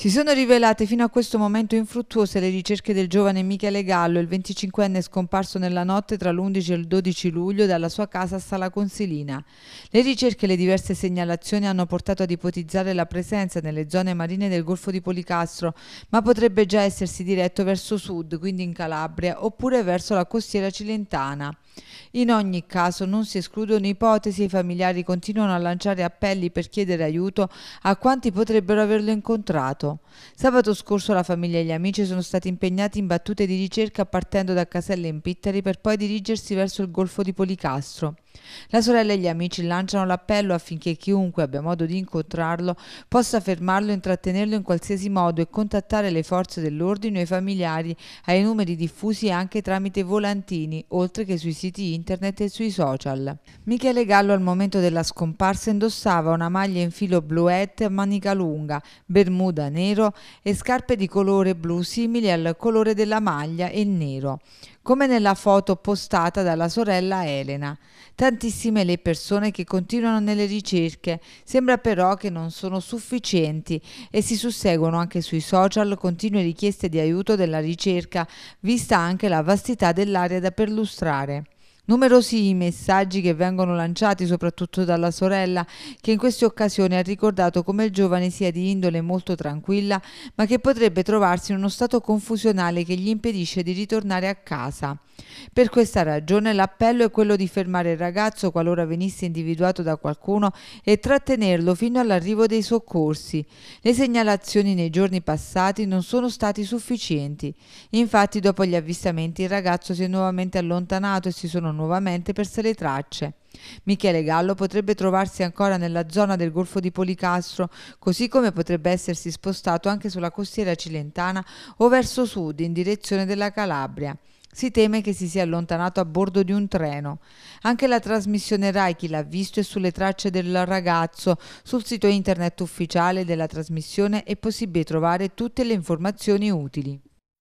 Si sono rivelate fino a questo momento infruttuose le ricerche del giovane Michele Gallo, il 25enne scomparso nella notte tra l'11 e il 12 luglio dalla sua casa a Sala Consilina. Le ricerche e le diverse segnalazioni hanno portato ad ipotizzare la presenza nelle zone marine del Golfo di Policastro, ma potrebbe già essersi diretto verso sud, quindi in Calabria, oppure verso la costiera cilentana. In ogni caso non si escludono ipotesi e i familiari continuano a lanciare appelli per chiedere aiuto a quanti potrebbero averlo incontrato. Sabato scorso la famiglia e gli amici sono stati impegnati in battute di ricerca partendo da Caselle in Pittari per poi dirigersi verso il golfo di Policastro. La sorella e gli amici lanciano l'appello affinché chiunque abbia modo di incontrarlo possa fermarlo intrattenerlo in qualsiasi modo e contattare le forze dell'ordine o i familiari ai numeri diffusi anche tramite volantini, oltre che sui siti internet e sui social. Michele Gallo al momento della scomparsa indossava una maglia in filo bluette a manica lunga, bermuda nero e scarpe di colore blu simili al colore della maglia e nero come nella foto postata dalla sorella Elena. Tantissime le persone che continuano nelle ricerche, sembra però che non sono sufficienti e si susseguono anche sui social continue richieste di aiuto della ricerca, vista anche la vastità dell'area da perlustrare. Numerosi i messaggi che vengono lanciati soprattutto dalla sorella, che in queste occasioni ha ricordato come il giovane sia di indole molto tranquilla, ma che potrebbe trovarsi in uno stato confusionale che gli impedisce di ritornare a casa. Per questa ragione l'appello è quello di fermare il ragazzo qualora venisse individuato da qualcuno e trattenerlo fino all'arrivo dei soccorsi. Le segnalazioni nei giorni passati non sono stati sufficienti. Infatti dopo gli avvistamenti il ragazzo si è nuovamente allontanato e si sono nuovamente perse le tracce. Michele Gallo potrebbe trovarsi ancora nella zona del Golfo di Policastro, così come potrebbe essersi spostato anche sulla costiera cilentana o verso sud in direzione della Calabria. Si teme che si sia allontanato a bordo di un treno. Anche la trasmissione RAI Chi l'ha visto è sulle tracce del ragazzo. Sul sito internet ufficiale della trasmissione è possibile trovare tutte le informazioni utili.